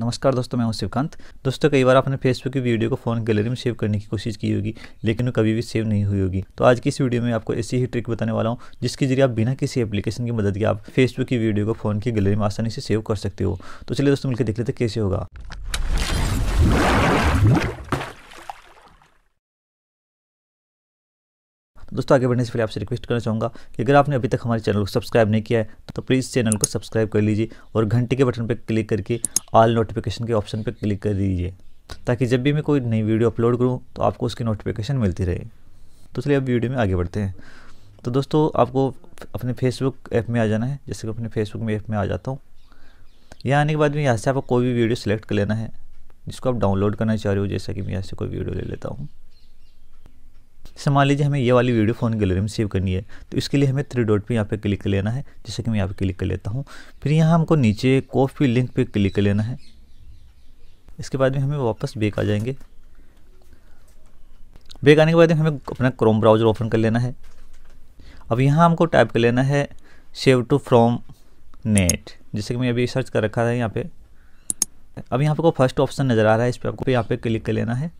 नमस्कार दोस्तों मैं हूं शिवकांत दोस्तों कई बार आपने फेसबुक की वीडियो को फ़ोन गैलरी में सेव करने की कोशिश की होगी लेकिन वो कभी भी सेव नहीं हुई होगी तो आज की इस वीडियो में आपको ऐसी ही ट्रिक बताने वाला हूं जिसके जरिए आप बिना किसी एप्लीकेशन की मदद के आप फेसबुक की वीडियो को फ़ोन की गैलरी में आसानी से सेव कर सकते हो तो चलिए दोस्तों मिलकर देख लेते कैसे होगा दोस्तों आगे बढ़ने से पहले आपसे रिक्वेस्ट करना चाहूँगा कि अगर आपने अभी तक हमारे चैनल को सब्सक्राइब नहीं किया है तो प्लीज़ चैनल को सब्सक्राइब कर लीजिए और घंटे के बटन पर क्लिक करके ऑल नोटिफिकेशन के ऑप्शन पर क्लिक कर दीजिए ताकि जब भी मैं कोई नई वीडियो अपलोड करूँ तो आपको उसकी नोटिफिकेशन मिलती रहे तो चलिए अब वीडियो में आगे बढ़ते हैं तो दोस्तों आपको अपने फेसबुक ऐप में आ जाना है जैसे कि अपने फेसबुक में ऐप में आ जाता हूँ यहाँ आने के बाद में यहाँ से आपको कोई भी वीडियो सेलेक्ट कर लेना है जिसको आप डाउनलोड करना चाह रहे हो जैसा कि मैं यहाँ से कोई वीडियो ले लेता हूँ जैसे मान लीजिए हमें ये वाली वीडियो फ़ोन गैलरी में सेव करनी है तो इसके लिए हमें थ्री डॉट पे यहाँ पे क्लिक कर लेना है जैसे कि मैं यहाँ पे क्लिक कर लेता हूँ फिर यहाँ हमको नीचे कॉपी लिंक पे क्लिक कर लेना है इसके बाद में हमें वापस बेक आ जाएंगे बेक आने के बाद हमें अपना क्रोम ब्राउज़र ओपन कर लेना है अब यहाँ हमको टाइप कर लेना है सेव टू फ्रॉम नेट जैसे कि मैं अभी सर्च कर रखा था यहाँ पर अब यहाँ पर को फर्स्ट ऑप्शन नज़र आ रहा है इस पर आपको यहाँ पर क्लिक कर लेना है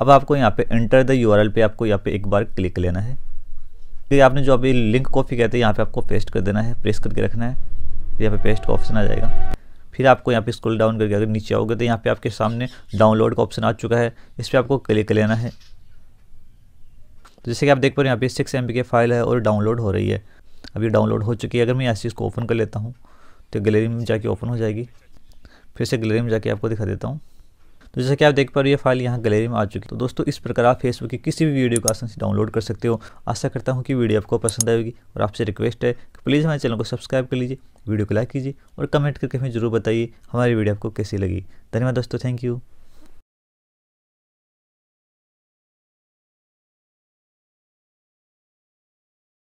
अब आपको यहाँ पे इंटर द यू पे आपको यहाँ पे एक बार क्लिक लेना है फिर आपने जो अभी लिंक कॉपी कहते हैं यहाँ पे आपको पेस्ट कर देना है प्रेस करके रखना है यहाँ पे पेस्ट का ऑप्शन आ जाएगा फिर आपको यहाँ पे स्क्रॉल डाउन करके अगर नीचे आओगे तो यहाँ पे आपके सामने डाउनलोड का ऑप्शन आ चुका है इस पर आपको क्लिक लेना है तो जैसे कि आप देख पा रहे हैं यहाँ पे सिक्स एम की फाइल है और डाउनलोड हो रही है अभी डाउनलोड हो चुकी है अगर मैं यहाँ चीज़ को ओपन कर लेता हूँ तो गैलरी में जाके ओपन हो जाएगी फिर से गैलरी में जाके आपको दिखा देता हूँ तो जैसा कि आप देख पा रहे हो ये फाइल यहाँ गैलरी में आ चुकी है तो दोस्तों इस प्रकार आप फेसबुक की किसी भी वीडियो को आसानी से डाउनलोड कर सकते हो आशा करता हूँ कि वीडियो आपको पसंद आएगी और आपसे रिक्वेस्ट है कि प्लीज़ हमारे चैनल को सब्सक्राइब कर लीजिए वीडियो को लाइक कीजिए और कमेंट करके हमें जरूर बताइए हमारी वीडियो आपको कैसी लगी धन्यवाद दोस्तों थैंक यू